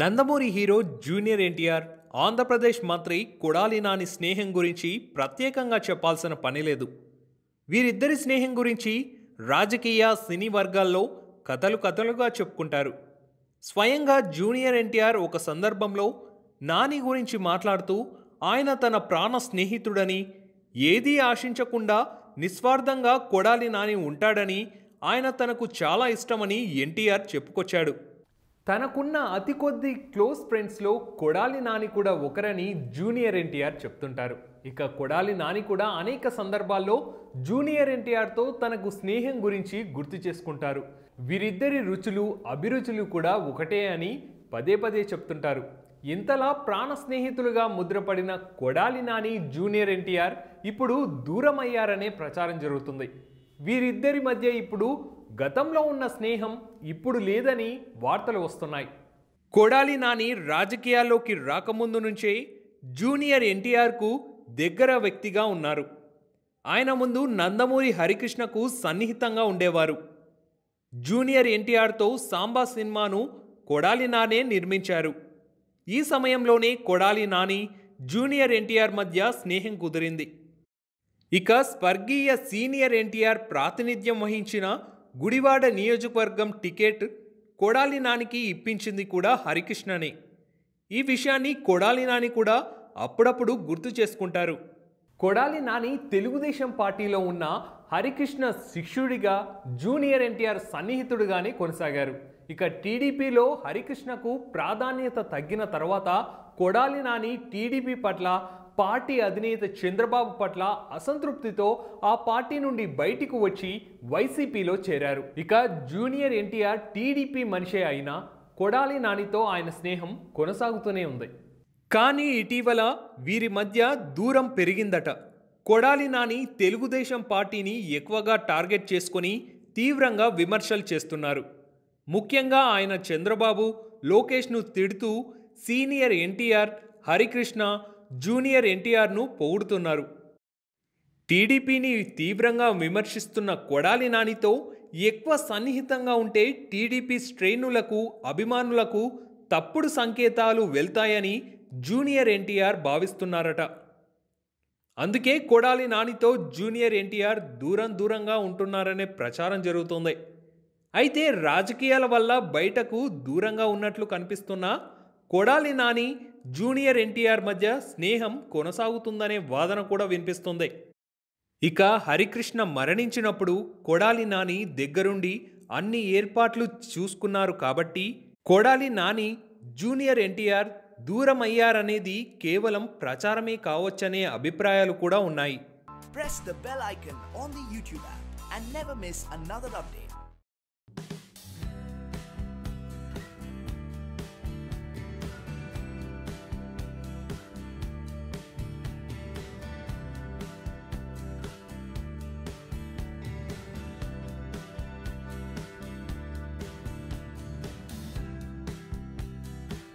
Nandamuri hero junior NTR Andhra Pradesh మంత్రి కుడాలి నాని స్నేహం గురించి ప్రత్యేకంగా చెప్పాల్సిన పని లేదు వీరిద్దరి స్నేహం గురించి రాజకీయ సినీ వర్గాల్లో కథలు కథలుగా చెప్పుకుంటారు స్వయంగా జూనియర్ ఎన్టీఆర్ ఒక సందర్భంలో నాని గురించి మాట్లాడుతూ ఆయన తన ప్రాణ స్నేహితుడని ఏదీ ఆశించకుండా నిస్వార్థంగా కొడాలి నాని ఉంటాడని ఆయన తనకు చాలా ఇష్టమని ఎన్టీఆర్ చెప్పుకొచ్చాడు తనకున్న అతి కొద్ది క్లోజ్ ఫ్రెండ్స్లో కొడాలి నాని కూడా ఒకరని జూనియర్ ఎన్టీఆర్ చెప్తుంటారు ఇక కొడాలి నాని కూడా అనేక సందర్భాల్లో జూనియర్ ఎన్టీఆర్తో తనకు స్నేహం గురించి గుర్తు చేసుకుంటారు వీరిద్దరి రుచులు అభిరుచులు కూడా ఒకటే అని పదే పదే చెప్తుంటారు ఇంతలా ప్రాణ స్నేహితులుగా ముద్రపడిన కొడాలి నాని జూనియర్ ఎన్టీఆర్ ఇప్పుడు దూరమయ్యారనే ప్రచారం జరుగుతుంది వీరిద్దరి మధ్య ఇప్పుడు గతంలో ఉన్న స్నేహం ఇప్పుడు లేదని వార్తలు వస్తున్నాయి కొడాలి నాని రాజకీయాల్లోకి రాకముందు నుంచే జూనియర్ ఎన్టీఆర్కు దగ్గర వ్యక్తిగా ఉన్నారు ఆయన ముందు నందమూరి హరికృష్ణకు సన్నిహితంగా ఉండేవారు జూనియర్ ఎన్టీఆర్తో సాంబా సినిమాను కొడాలి నానే నిర్మించారు ఈ సమయంలోనే కొడాలి నాని జూనియర్ ఎన్టీఆర్ మధ్య స్నేహం కుదిరింది ఇక స్వర్గీయ సీనియర్ ఎన్టీఆర్ ప్రాతినిధ్యం వహించిన గుడివాడ నియోజకవర్గం టికెట్ కొడాలి నానికి ఇప్పించింది కూడా హరికృష్ణనే ఈ విషయాన్ని కొడాలి నాని కూడా అప్పుడప్పుడు గుర్తు చేసుకుంటారు కొడాలి నాని తెలుగుదేశం పార్టీలో ఉన్న హరికృష్ణ శిష్యుడిగా జూనియర్ ఎన్టీఆర్ సన్నిహితుడిగానే కొనసాగారు ఇక టీడీపీలో హరికృష్ణకు ప్రాధాన్యత తగ్గిన తర్వాత కొడాలి నాని టీడీపీ పట్ల పార్టీ అధినేత చంద్రబాబు పట్ల అసంతృప్తితో ఆ పార్టీ నుండి బయటికి వచ్చి వైసీపీలో చేరారు ఇక జూనియర్ ఎన్టీఆర్ టీడీపీ మనిషే అయినా కొడాలి నానితో ఆయన స్నేహం కొనసాగుతూనే ఉంది కానీ ఇటీవల వీరి మధ్య దూరం పెరిగిందట కొడాలి నాని తెలుగుదేశం పార్టీని ఎక్కువగా టార్గెట్ చేసుకొని తీవ్రంగా విమర్శలు చేస్తున్నారు ముఖ్యంగా ఆయన చంద్రబాబు లోకేష్ను తిడుతూ సీనియర్ ఎన్టీఆర్ హరికృష్ణ జూనియర్ ఎన్టీఆర్ను పొగుడుతున్నారు టీడీపీని తీవ్రంగా విమర్శిస్తున్న కొడాలి నానితో ఎక్కువ సన్నిహితంగా ఉంటే టీడీపీ శ్రేణులకు అభిమానులకు తప్పుడు సంకేతాలు వెళ్తాయని జూనియర్ ఎన్టీఆర్ భావిస్తున్నారట అందుకే కొడాలి నానితో జూనియర్ ఎన్టీఆర్ దూరం దూరంగా ఉంటున్నారనే ప్రచారం జరుగుతోంది అయితే రాజకీయాల వల్ల బయటకు దూరంగా ఉన్నట్లు కనిపిస్తున్నా కొడాలి నాని జూనియర్ ఎన్టీఆర్ మధ్య స్నేహం కొనసాగుతుందనే వాదన కూడా వినిపిస్తుంది ఇక హరికృష్ణ మరణించినప్పుడు కొడాలి నాని దగ్గరుండి అన్ని ఏర్పాట్లు చూసుకున్నారు కాబట్టి కొడాలి నాని జూనియర్ ఎన్టీఆర్ దూరం అయ్యారనేది కేవలం ప్రచారమే కావచ్చనే అభిప్రాయాలు కూడా ఉన్నాయి Press the bell icon on the YouTube and